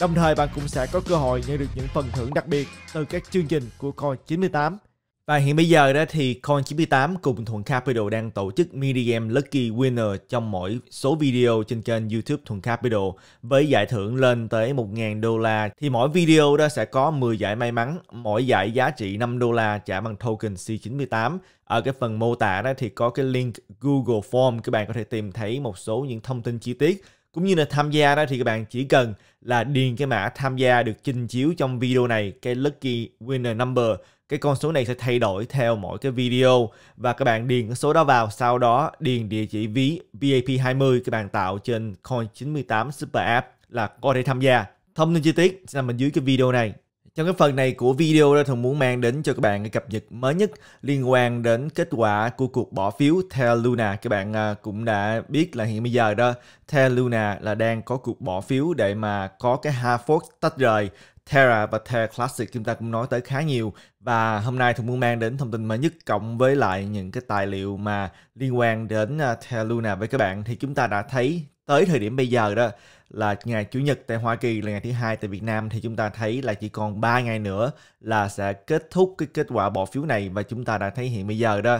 Đồng thời bạn cũng sẽ có cơ hội nhận được những phần thưởng đặc biệt từ các chương trình của Coin 98. Và hiện bây giờ đó thì Coin98 cùng Thuận Capital đang tổ chức mini game Lucky Winner trong mỗi số video trên kênh YouTube Thuận Capital với giải thưởng lên tới 1.000 đô la. Thì mỗi video đó sẽ có 10 giải may mắn, mỗi giải giá trị 5 đô la trả bằng token C98. Ở cái phần mô tả đó thì có cái link Google Form các bạn có thể tìm thấy một số những thông tin chi tiết cũng như là tham gia đó thì các bạn chỉ cần là điền cái mã tham gia được trình chiếu trong video này, cái lucky winner number. Cái con số này sẽ thay đổi theo mỗi cái video và các bạn điền cái số đó vào, sau đó điền địa chỉ ví VIP20 các bạn tạo trên Coin98 Super App là có thể tham gia. Thông tin chi tiết sẽ nằm bên dưới cái video này. Trong cái phần này của video đó thường muốn mang đến cho các bạn cái cập nhật mới nhất liên quan đến kết quả của cuộc bỏ phiếu theo Luna. Các bạn à, cũng đã biết là hiện bây giờ đó theo Luna là đang có cuộc bỏ phiếu để mà có cái half Harford tách rời Terra và Terra Classic chúng ta cũng nói tới khá nhiều và hôm nay thường muốn mang đến thông tin mới nhất cộng với lại những cái tài liệu mà liên quan đến à, Terra Luna với các bạn thì chúng ta đã thấy tới thời điểm bây giờ đó là ngày chủ nhật tại Hoa Kỳ là ngày thứ hai tại Việt Nam thì chúng ta thấy là chỉ còn 3 ngày nữa là sẽ kết thúc cái kết quả bỏ phiếu này và chúng ta đã thấy hiện bây giờ đó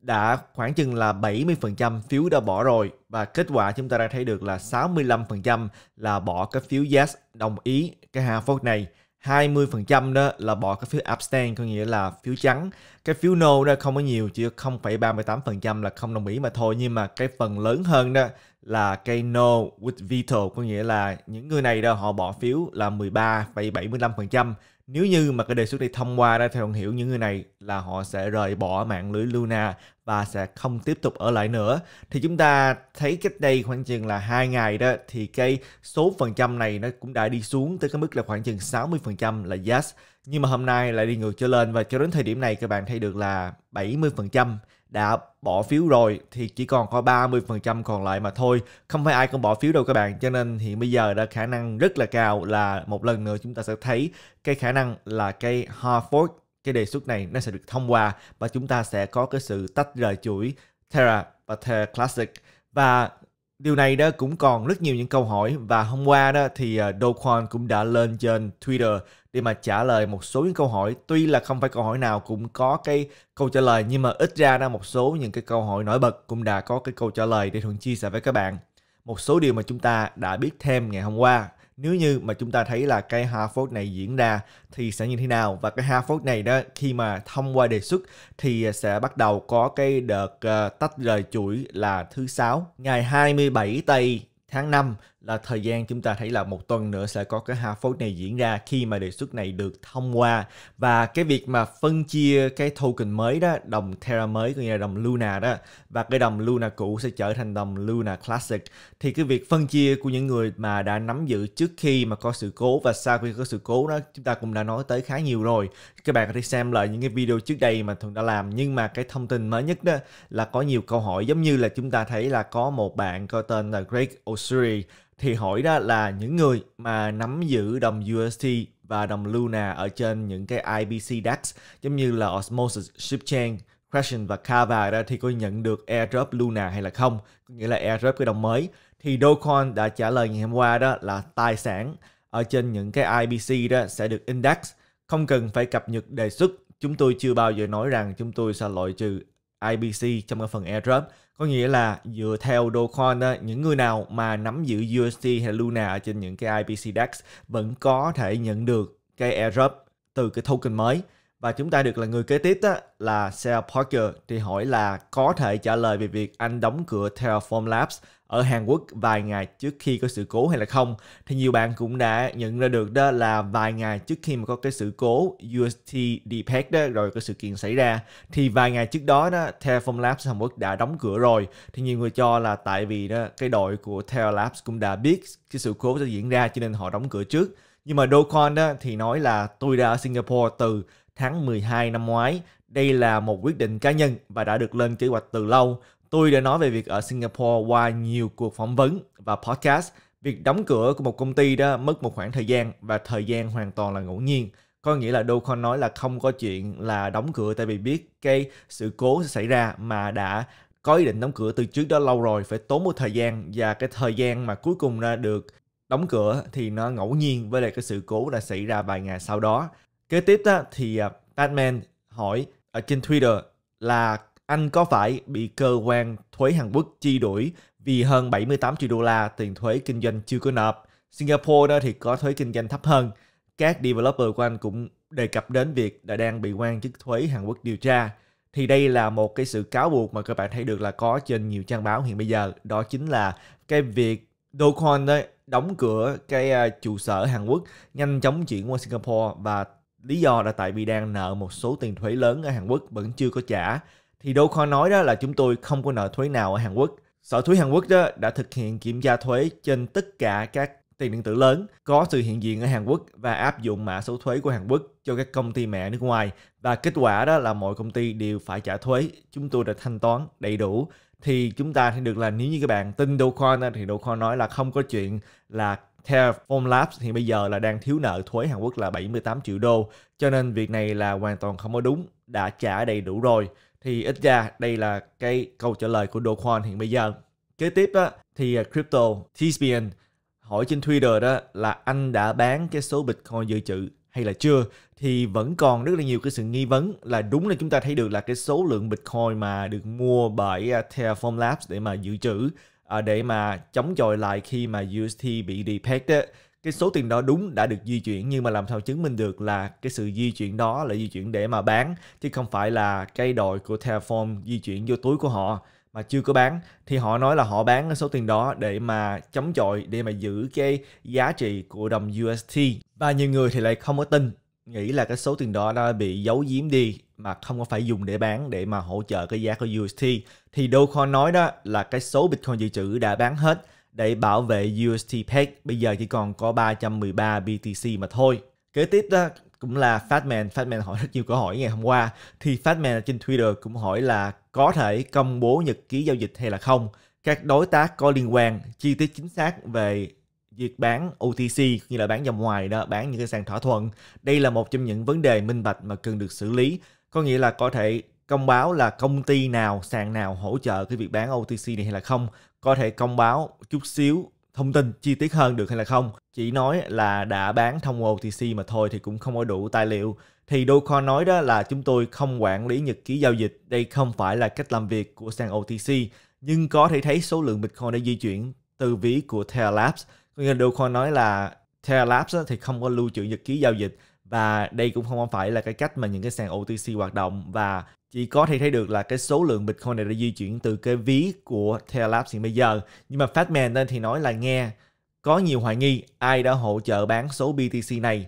đã khoảng chừng là 70% phiếu đã bỏ rồi và kết quả chúng ta đã thấy được là 65% là bỏ cái phiếu yes đồng ý cái Harvard này 20% đó là bỏ cái phiếu abstain có nghĩa là phiếu trắng cái phiếu no đó không có nhiều chỉ có 0,38% là không đồng ý mà thôi nhưng mà cái phần lớn hơn đó là cái no with veto có nghĩa là những người này đó họ bỏ phiếu là 13,75% nếu như mà cái đề xuất này thông qua ra thì Thuận hiểu những người này là họ sẽ rời bỏ mạng lưới Luna và sẽ không tiếp tục ở lại nữa. Thì chúng ta thấy cách đây khoảng chừng là hai ngày đó thì cái số phần trăm này nó cũng đã đi xuống tới cái mức là khoảng chừng 60% là yes. Nhưng mà hôm nay lại đi ngược trở lên và cho đến thời điểm này các bạn thấy được là 70% đã bỏ phiếu rồi thì chỉ còn có 30% còn lại mà thôi. Không phải ai cũng bỏ phiếu đâu các bạn. Cho nên hiện bây giờ đã khả năng rất là cao là một lần nữa chúng ta sẽ thấy cái khả năng là cái hard fork cái đề xuất này nó sẽ được thông qua và chúng ta sẽ có cái sự tách rời chuỗi Terra và Terra Classic và Điều này đó cũng còn rất nhiều những câu hỏi và hôm qua đó thì Do ờ, Kwon cũng đã lên trên Twitter để mà trả lời một số những câu hỏi. Tuy là không phải câu hỏi nào cũng có cái câu trả lời nhưng mà ít ra ra một số những cái câu hỏi nổi bật cũng đã có cái câu trả lời để Thuận chia sẻ với các bạn. Một số điều mà chúng ta đã biết thêm ngày hôm qua nếu như mà chúng ta thấy là cái Harvard này diễn ra thì sẽ như thế nào và cái Harvard này đó khi mà thông qua đề xuất thì sẽ bắt đầu có cái đợt uh, tách rời chuỗi là thứ sáu ngày 27 tây tháng 5 là thời gian chúng ta thấy là một tuần nữa sẽ có cái half vote này diễn ra khi mà đề xuất này được thông qua và cái việc mà phân chia cái token mới đó đồng Terra mới có nghĩa là đồng Luna đó và cái đồng Luna cũ sẽ trở thành đồng Luna Classic thì cái việc phân chia của những người mà đã nắm giữ trước khi mà có sự cố và sau khi có sự cố đó chúng ta cũng đã nói tới khá nhiều rồi các bạn có thể xem lại những cái video trước đây mà thường đã làm nhưng mà cái thông tin mới nhất đó là có nhiều câu hỏi giống như là chúng ta thấy là có một bạn có tên là Greg Osiri thì hỏi đó là những người mà nắm giữ đồng USDT và đồng Luna ở trên những cái IBC DEX, giống như là Osmosis, Shipchain, Crescent và Kava đó thì có nhận được airdrop Luna hay là không có nghĩa là airdrop cái đồng mới thì Dogecoin đã trả lời ngày hôm qua đó là tài sản ở trên những cái IBC đó sẽ được index không cần phải cập nhật đề xuất chúng tôi chưa bao giờ nói rằng chúng tôi sẽ loại trừ IBC trong cái phần airdrop có nghĩa là dựa theo Dogecoin đó, những người nào mà nắm giữ USD hay Luna ở trên những cái IBC DEX vẫn có thể nhận được cái airdrop từ cái token mới và chúng ta được là người kế tiếp đó là Sarah Parker thì hỏi là có thể trả lời về việc anh đóng cửa Terraform Labs ở Hàn Quốc vài ngày trước khi có sự cố hay là không thì nhiều bạn cũng đã nhận ra được đó là vài ngày trước khi mà có cái sự cố UST Depec đó rồi cái sự kiện xảy ra thì vài ngày trước đó đó Terraform Labs Hàn Quốc đã đóng cửa rồi thì nhiều người cho là tại vì đó cái đội của Terra Labs cũng đã biết cái sự cố sẽ diễn ra cho nên họ đóng cửa trước nhưng mà Do đó thì nói là tôi đã ở Singapore từ tháng 12 năm ngoái. Đây là một quyết định cá nhân và đã được lên kế hoạch từ lâu. Tôi đã nói về việc ở Singapore qua nhiều cuộc phỏng vấn và podcast. Việc đóng cửa của một công ty đó mất một khoảng thời gian và thời gian hoàn toàn là ngẫu nhiên. Có nghĩa là Dokon nói là không có chuyện là đóng cửa tại vì biết cái sự cố sẽ xảy ra mà đã có ý định đóng cửa từ trước đó lâu rồi phải tốn một thời gian và cái thời gian mà cuối cùng ra được đóng cửa thì nó ngẫu nhiên với lại cái sự cố đã xảy ra vài ngày sau đó Kế tiếp đó, thì à, Batman hỏi ở trên Twitter là anh có phải bị cơ quan thuế Hàn Quốc chi đuổi vì hơn 78 triệu đô la tiền thuế kinh doanh chưa có nộp. Singapore đó thì có thuế kinh doanh thấp hơn. Các developer của anh cũng đề cập đến việc đã đang bị quan chức thuế Hàn Quốc điều tra. Thì đây là một cái sự cáo buộc mà các bạn thấy được là có trên nhiều trang báo hiện bây giờ. Đó chính là cái việc Dokwon đó đóng cửa cái à, trụ sở Hàn Quốc nhanh chóng chuyển qua Singapore và lý do là tại vì đang nợ một số tiền thuế lớn ở Hàn Quốc vẫn chưa có trả. Thì Đô Kwon nói đó là chúng tôi không có nợ thuế nào ở Hàn Quốc. Sở thuế Hàn Quốc đó đã thực hiện kiểm tra thuế trên tất cả các tiền điện tử lớn có sự hiện diện ở Hàn Quốc và áp dụng mã số thuế của Hàn Quốc cho các công ty mẹ nước ngoài và kết quả đó là mọi công ty đều phải trả thuế chúng tôi đã thanh toán đầy đủ thì chúng ta thấy được là nếu như các bạn tin Do Kwon thì Do Kwon nói là không có chuyện là Terraform Labs thì bây giờ là đang thiếu nợ thuế Hàn Quốc là 78 triệu đô, cho nên việc này là hoàn toàn không có đúng, đã trả đầy đủ rồi. Thì ít ra đây là cái câu trả lời của Do Kwon hiện bây giờ. Kế tiếp á, thì à, Crypto Thespian hỏi trên Twitter đó là anh đã bán cái số Bitcoin dự trữ hay là chưa thì vẫn còn rất là nhiều cái sự nghi vấn là đúng là chúng ta thấy được là cái số lượng Bitcoin mà được mua bởi à, Terraform Labs để mà dự trữ à, để mà chống chọi lại khi mà UST bị depeg á cái số tiền đó đúng đã được di chuyển nhưng mà làm sao chứng minh được là cái sự di chuyển đó là di chuyển để mà bán chứ không phải là cây đội của Terraform di chuyển vô túi của họ mà chưa có bán thì họ nói là họ bán cái số tiền đó để mà chống chọi để mà giữ cái giá trị của đồng UST và nhiều người thì lại không có tin nghĩ là cái số tiền đó đã bị giấu giếm đi mà không có phải dùng để bán để mà hỗ trợ cái giá của UST thì Dogecoin nói đó là cái số Bitcoin dự trữ đã bán hết để bảo vệ UST peg bây giờ chỉ còn có 313 BTC mà thôi. Kế tiếp đó cũng là Fatman, Fatman hỏi rất nhiều câu hỏi ngày hôm qua thì Fatman trên Twitter cũng hỏi là có thể công bố nhật ký giao dịch hay là không. Các đối tác có liên quan chi tiết chính xác về việc bán OTC như là bán dòng ngoài đó, bán những cái sàn thỏa thuận. Đây là một trong những vấn đề minh bạch mà cần được xử lý. Có nghĩa là có thể công báo là công ty nào, sàn nào hỗ trợ cái việc bán OTC này hay là không. Có thể công báo chút xíu thông tin chi tiết hơn được hay là không. Chỉ nói là đã bán thông qua OTC mà thôi thì cũng không có đủ tài liệu. Thì Dogecoin nói đó là chúng tôi không quản lý nhật ký giao dịch. Đây không phải là cách làm việc của sàn OTC. Nhưng có thể thấy số lượng Bitcoin đã di chuyển từ ví của Terra Labs có nghĩa đâu Dogecoin nói là Terra Labs thì không có lưu trữ nhật ký giao dịch và đây cũng không phải là cái cách mà những cái sàn OTC hoạt động và chỉ có thể thấy được là cái số lượng Bitcoin này đã di chuyển từ cái ví của Terra Labs hiện bây giờ. Nhưng mà Fatman thì nói là nghe có nhiều hoài nghi ai đã hỗ trợ bán số BTC này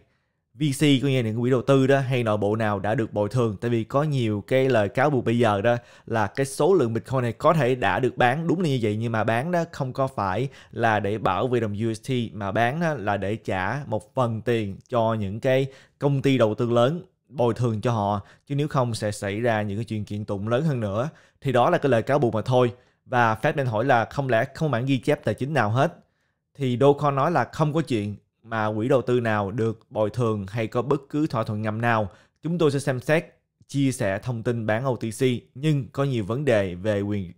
VC có nghĩa là những quỹ đầu tư đó hay nội bộ nào đã được bồi thường tại vì có nhiều cái lời cáo buộc bây giờ đó là cái số lượng Bitcoin này có thể đã được bán đúng là như vậy nhưng mà bán đó không có phải là để bảo vệ đồng UST mà bán đó là để trả một phần tiền cho những cái công ty đầu tư lớn bồi thường cho họ chứ nếu không sẽ xảy ra những cái chuyện kiện tụng lớn hơn nữa thì đó là cái lời cáo buộc mà thôi và Fed nên hỏi là không lẽ không bản ghi chép tài chính nào hết thì Dogecoin nói là không có chuyện mà quỹ đầu tư nào được bồi thường hay có bất cứ thỏa thuận nhầm nào, chúng tôi sẽ xem xét chia sẻ thông tin bán OTC nhưng có nhiều vấn đề về quyền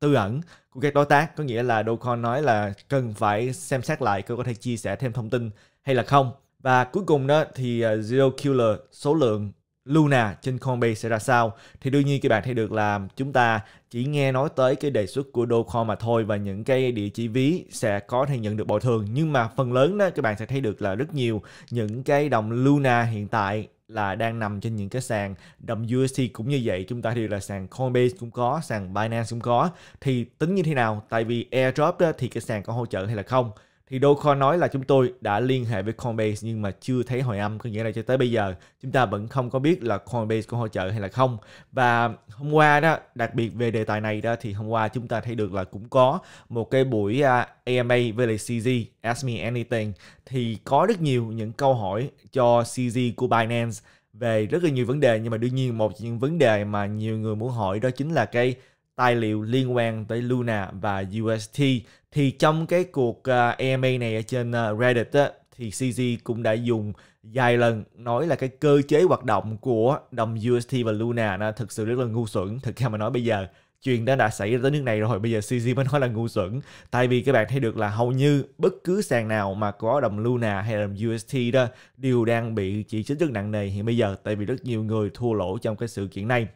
tư ẩn của các đối tác có nghĩa là Docon nói là cần phải xem xét lại coi có thể chia sẻ thêm thông tin hay là không và cuối cùng đó thì ờ, Zero Killer số lượng Luna trên Coinbase sẽ ra sao thì đương nhiên các bạn thấy được là chúng ta chỉ nghe nói tới cái đề xuất của Dogecoin mà thôi và những cái địa chỉ ví sẽ có thể nhận được bồi thường nhưng mà phần lớn đó các bạn sẽ thấy được là rất nhiều những cái đồng Luna hiện tại là đang nằm trên những cái sàn đồng USDT cũng như vậy chúng ta thì là sàn Coinbase cũng có sàn Binance cũng có thì tính như thế nào tại vì airdrop đó thì cái sàn có hỗ trợ hay là không thì đôi khó nói là chúng tôi đã liên hệ với Coinbase nhưng mà chưa thấy hồi âm, có nghĩa là cho tới bây giờ chúng ta vẫn không có biết là Coinbase có hỗ trợ hay là không. Và hôm qua đó, đặc biệt về đề tài này đó thì hôm qua chúng ta thấy được là cũng có một cái buổi AMA à, với lại CZ Ask Me Anything thì có rất nhiều những câu hỏi cho CZ của Binance về rất là nhiều vấn đề nhưng mà đương nhiên một những vấn đề mà nhiều người muốn hỏi đó chính là cái tài liệu liên quan tới Luna và UST thì trong cái cuộc AMA à, e này ở trên à, Reddit á, thì CZ cũng đã dùng dài lần nói là cái cơ chế hoạt động của đồng UST và Luna nó thực sự rất là ngu xuẩn thực ra mà nói bây giờ chuyện đã đã xảy ra tới nước này rồi bây giờ CZ mới nói là ngu xuẩn tại vì các bạn thấy được là hầu như bất cứ sàn nào mà có đồng Luna hay đồng UST đó đều đang bị chỉ trích rất nặng nề hiện bây giờ tại vì rất nhiều người thua lỗ trong cái sự kiện này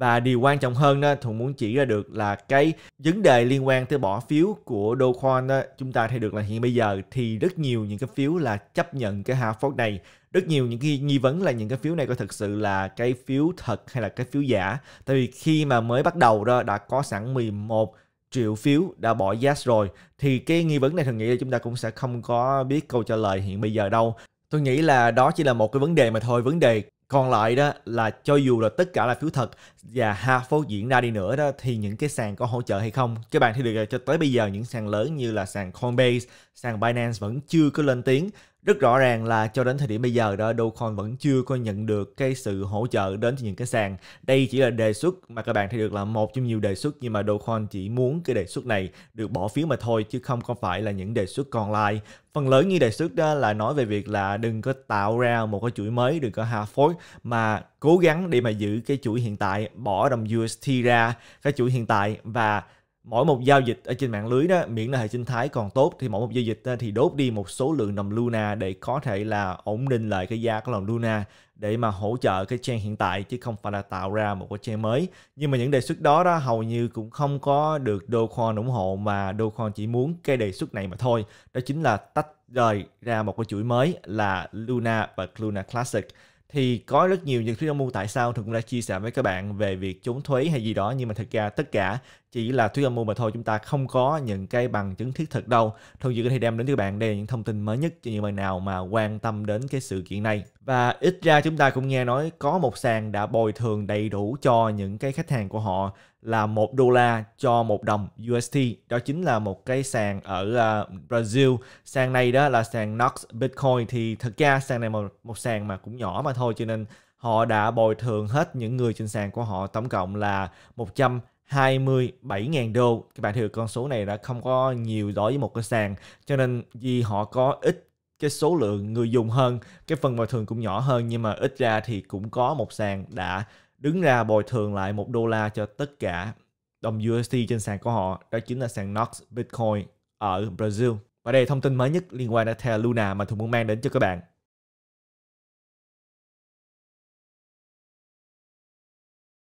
và điều quan trọng hơn đó, thùng muốn chỉ ra được là cái vấn đề liên quan tới bỏ phiếu của Do Kwon đó, chúng ta thấy được là hiện bây giờ thì rất nhiều những cái phiếu là chấp nhận cái hạ phốt này. Rất nhiều những cái nghi vấn là những cái phiếu này có thực sự là cái phiếu thật hay là cái phiếu giả. Tại vì khi mà mới bắt đầu đó đã có sẵn 11 triệu phiếu đã bỏ yes rồi thì cái nghi vấn này thường nghĩ là chúng ta cũng sẽ không có biết câu trả lời hiện bây giờ đâu tôi nghĩ là đó chỉ là một cái vấn đề mà thôi vấn đề còn lại đó là cho dù là tất cả là phiếu thật và ha phố diễn ra đi nữa đó thì những cái sàn có hỗ trợ hay không các bạn thấy được cho tới bây giờ những sàn lớn như là sàn Coinbase, sàn Binance vẫn chưa có lên tiếng rất rõ ràng là cho đến thời điểm bây giờ đó Dogecoin vẫn chưa có nhận được cái sự hỗ trợ đến từ những cái sàn đây chỉ là đề xuất mà các bạn thấy được là một trong nhiều đề xuất nhưng mà Dogecoin chỉ muốn cái đề xuất này được bỏ phiếu mà thôi chứ không có phải là những đề xuất còn lại phần lớn như đề xuất đó là nói về việc là đừng có tạo ra một cái chuỗi mới đừng có hạ phối mà cố gắng để mà giữ cái chuỗi hiện tại bỏ đồng UST ra cái chuỗi hiện tại và mỗi một giao dịch ở trên mạng lưới đó miễn là hệ sinh thái còn tốt thì mỗi một giao dịch thì đốt đi một số lượng đồng Luna để có thể là ổn định lại cái giá của đồng Luna để mà hỗ trợ cái chain hiện tại chứ không phải là tạo ra một cái chain mới nhưng mà những đề xuất đó đó hầu như cũng không có được Dogecoin ủng hộ mà Dogecoin chỉ muốn cái đề xuất này mà thôi đó chính là tách rời ra một cái chuỗi mới là Luna và Luna Classic thì có rất nhiều những thứ âm mua tại sao thường cũng đã chia sẻ với các bạn về việc trốn thuế hay gì đó nhưng mà thật ra tất cả chỉ là thuyết âm mưu mà thôi chúng ta không có những cái bằng chứng thiết thực đâu thôi dự thì đem đến cho bạn đây là những thông tin mới nhất cho những bạn nào mà quan tâm đến cái sự kiện này và ít ra chúng ta cũng nghe nói có một sàn đã bồi thường đầy đủ cho những cái khách hàng của họ là một đô la cho một đồng UST đó chính là một cái sàn ở ờ, Brazil sàn này đó là sàn Nox Bitcoin thì thật ra sàn này một một sàn mà cũng nhỏ mà thôi cho nên họ đã bồi thường hết những người trên sàn của họ tổng cộng là 100 27.000 đô các bạn hiểu con số này đã không có nhiều đối với một cái sàn cho nên vì họ có ít cái số lượng người dùng hơn cái phần bồi thường cũng nhỏ hơn nhưng mà ít ra thì cũng có một sàn đã đứng ra bồi thường lại một đô la cho tất cả đồng USD trên sàn của họ đó chính là sàn Nox Bitcoin ở Brazil và đây là thông tin mới nhất liên quan đến Terra Luna mà Thu muốn mang đến cho các bạn